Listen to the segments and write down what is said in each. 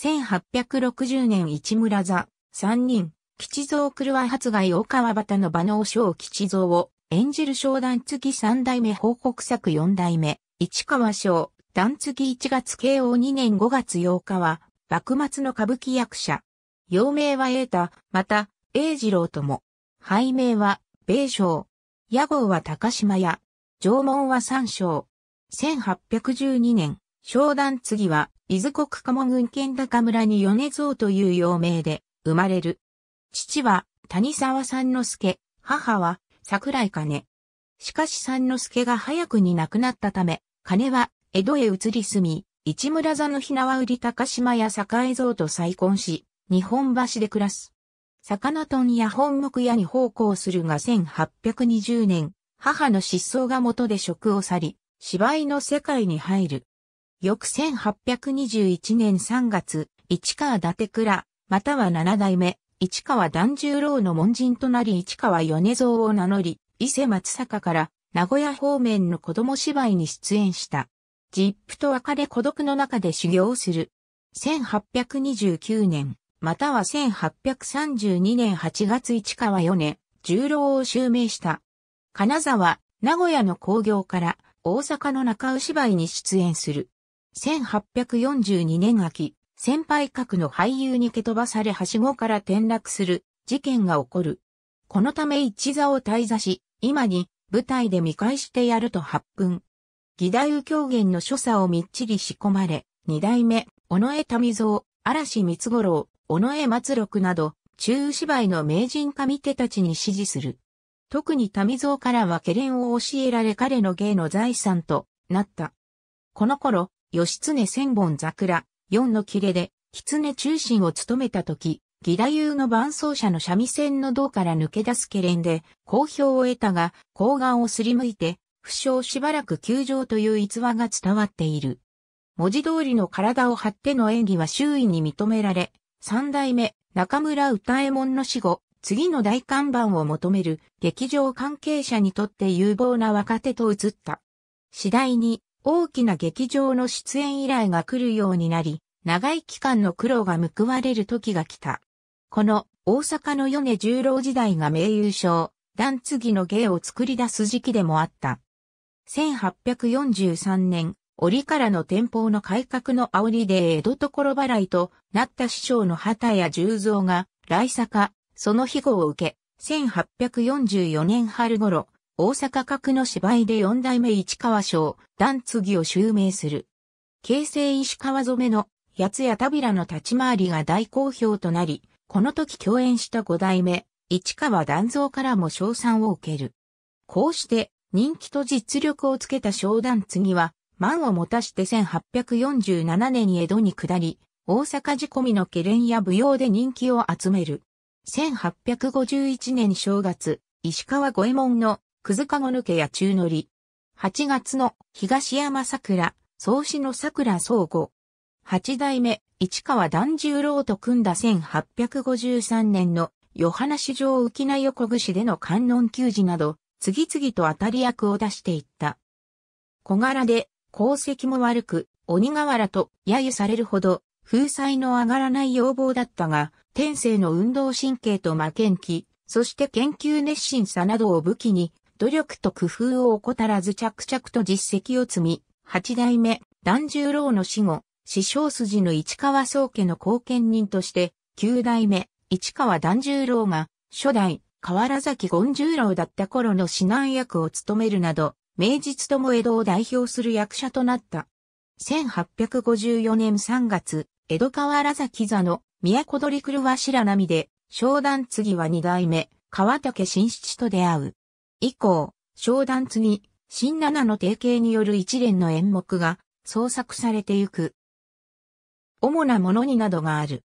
1860年市村座、三人、吉蔵狂わ発害大川端の馬能小吉蔵を演じる商談付き三代目報告作四代目、市川賞、段付1月慶応2年5月8日は、幕末の歌舞伎役者。幼名は栄太、また、栄次郎とも。拝名は、米将。屋号は高島屋。縄文は三章。1812年、商談次は、伊豆国鴨郡県高村に米蔵という幼名で生まれる。父は谷沢三之助、母は桜井金。しかし三之助が早くに亡くなったため、金は江戸へ移り住み、市村座のひなわ売り高島や栄蔵と再婚し、日本橋で暮らす。魚豚や本木屋に奉公するが1820年、母の失踪が元で職を去り、芝居の世界に入る。翌1821年3月、市川伊達倉、または七代目、市川團十郎の門人となり市川米蔵を名乗り、伊勢松坂から名古屋方面の子供芝居に出演した。ジップと別れ孤独の中で修行する。1829年、または1832年8月市川米、十郎を襲名した。金沢、名古屋の工業から大阪の中尾芝居に出演する。1842年秋、先輩格の俳優に蹴飛ばされはしごから転落する事件が起こる。このため一座を退座し、今に舞台で見返してやると発奮。義太夫狂言の所作をみっちり仕込まれ、二代目、尾上民蔵、嵐光五郎、尾上松六など、中芝居の名人神手たちに支持する。特に民蔵からは懸念を教えられ彼の芸の財産となった。この頃、義経千本桜、四の切れで、狐中心を務めた時、義太夫の伴奏者の三味線の胴から抜け出すけれんで、好評を得たが、睾丸をすりむいて、負傷しばらく休場という逸話が伝わっている。文字通りの体を張っての演技は周囲に認められ、三代目、中村歌右衛門の死後、次の大看板を求める劇場関係者にとって有望な若手と移った。次第に大きな劇場の出演依頼が来るようになり、長い期間の苦労が報われる時が来た。この大阪の米十郎時代が名優賞、段次の芸を作り出す時期でもあった。1843年、折からの天保の改革の煽りで江戸所払いとなった師匠の畑谷十三が、来坂、その庇護を受け、1844年春頃、大阪格の芝居で四代目市川賞、段次を襲名する。京成石川染の八つや田平の立ち回りが大好評となり、この時共演した五代目、市川段蔵からも賞賛を受ける。こうして人気と実力をつけた商段次は、満を持たして1847年に江戸に下り、大阪仕込みの懸念や舞踊で人気を集める。1851年正月、石川五右衛門のくずかご抜けや宙乗り。8月の東山桜、創始の桜総合。八代目、市川團十郎と組んだ1853年の、ヨハナ市場浮名横串での観音給仕など、次々と当たり役を出していった。小柄で、功績も悪く、鬼瓦と揶揄されるほど、風災の上がらない要望だったが、天性の運動神経と魔剣気、そして研究熱心さなどを武器に、努力と工夫を怠らず着々と実績を積み、八代目、團十郎の死後、師匠筋の市川宗家の後見人として、九代目、市川團十郎が、初代、河原崎権十郎だった頃の指南役を務めるなど、名実とも江戸を代表する役者となった。1854年3月、江戸河原崎座の都取狂わしら並みで、商談次は二代目、川竹新七と出会う。以降、商談継ぎ、新七の提携による一連の演目が創作されてゆく。主なものになどがある。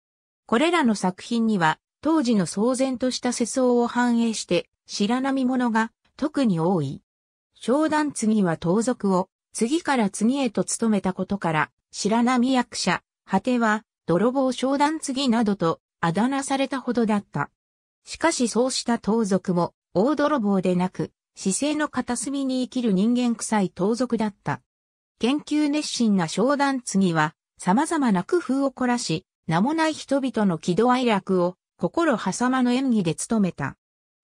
これらの作品には、当時の騒然とした世相を反映して、白波のが特に多い。商談継ぎは盗賊を次から次へと務めたことから、白波役者、果ては泥棒商談継ぎなどとあだ名されたほどだった。しかしそうした盗賊も大泥棒でなく、姿勢の片隅に生きる人間臭い盗賊だった。研究熱心な商談次は、様々な工夫を凝らし、名もない人々の喜怒哀楽を、心狭間の演技で務めた。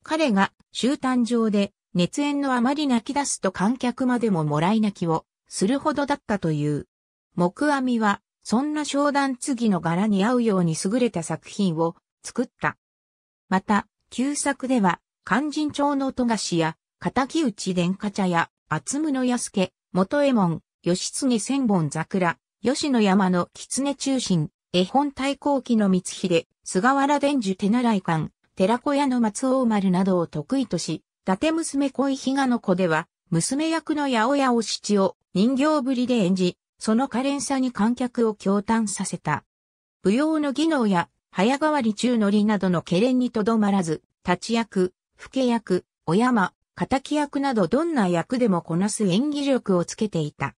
彼が、終端上で、熱演のあまり泣き出すと観客までももらい泣きを、するほどだったという。木阿弥は、そんな商談次の柄に合うように優れた作品を作った。また、旧作では、勧進町の富樫や、木内殿下茶屋、厚むの安家、元右衛門、義経千本桜、吉野山の狐中心、絵本太閤記の光秀、菅原伝授手習い館、寺子屋の松王丸などを得意とし、伊達娘恋比嘉の子では、娘役の八百屋お七を人形ぶりで演じ、その可憐さに観客を驚嘆させた。舞踊の技能や、早変わり中乗りなどの懸念にとどまらず、立役、老け役、お山、仇役などどんな役でもこなす演技力をつけていた。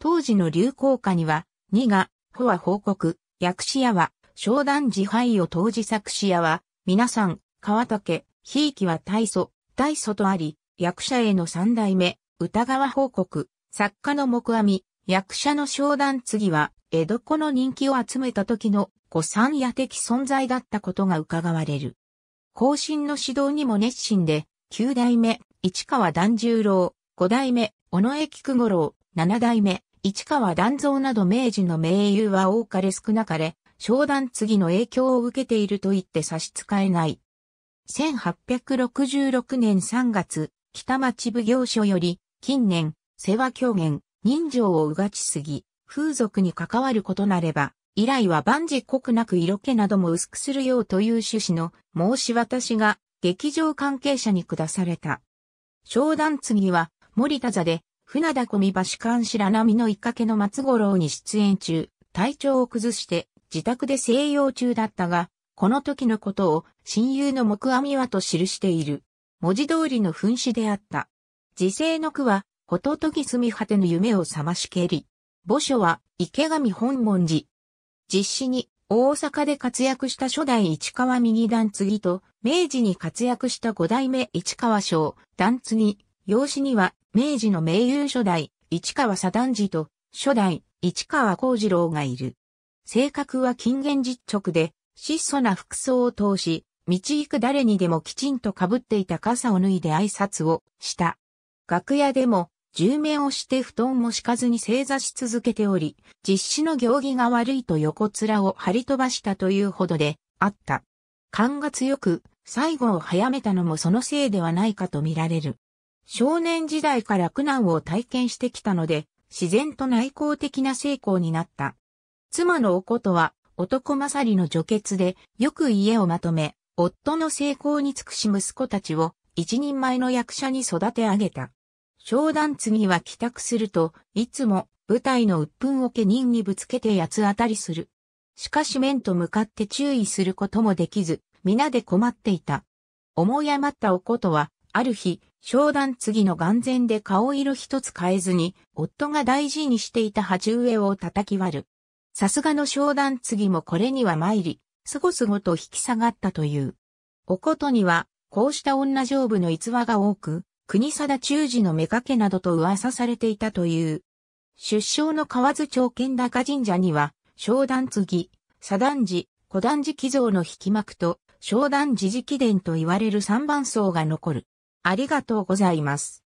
当時の流行歌には、二が、ほは報告、薬師屋は、商談自敗を当時作詞屋は、皆さん、川竹、ひいきは大祖、大祖とあり、役者への三代目、歌川報告、作家の木阿弥、役者の商談次は、江戸子の人気を集めた時の、古三夜的存在だったことが伺われる。後進の指導にも熱心で、九代目、市川團十郎、五代目、尾上菊五郎、七代目、市川團蔵など明治の名優は多かれ少なかれ、商談次の影響を受けていると言って差し支えない。1866年3月、北町奉行所より、近年、世話狂言、人情をうがちすぎ、風俗に関わることなれば、以来は万事濃くなく色気なども薄くするようという趣旨の申し渡しが劇場関係者に下された。商談次は森田座で船田込み橋監視ら波の一かけの松五郎に出演中、体調を崩して自宅で静養中だったが、この時のことを親友の木阿弥はと記している。文字通りの噴死であった。時世の句は、ほととぎすみ果ての夢を覚ましけり。墓所は池上本文寺。実施に大阪で活躍した初代市川右段継ぎと、明治に活躍した五代目市川省段継ぎ、養子には、明治の名優初代、市川左段次と、初代、市川幸次郎がいる。性格は近現実直で、質素な服装を通し、道行く誰にでもきちんと被っていた傘を脱いで挨拶をした。楽屋でも10面をして布団も敷かずに正座し続けており、実施の行儀が悪いと横面を張り飛ばしたというほどであった。勘が強く、最後を早めたのもそのせいではないかと見られる。少年時代から苦難を体験してきたので、自然と内向的な成功になった。妻のおことは、男勝りの女傑で、よく家をまとめ、夫の成功に尽くし息子たちを、一人前の役者に育て上げた。商談次は帰宅すると、いつも舞台の鬱憤を家人にぶつけて八つ当たりする。しかし面と向かって注意することもできず、皆で困っていた。思い余ったおことは、ある日、商談次の眼前で顔色一つ変えずに、夫が大事にしていた鉢植えを叩き割る。さすがの商談次もこれには参り、すごすごと引き下がったという。おことには、こうした女丈夫の逸話が多く、国貞中寺の目掛けなどと噂されていたという。出生の河津町剣高神社には、商談継、ぎ、左段寺、古段寺寄贈の引幕と、商談寺寺記伝と言われる三番層が残る。ありがとうございます。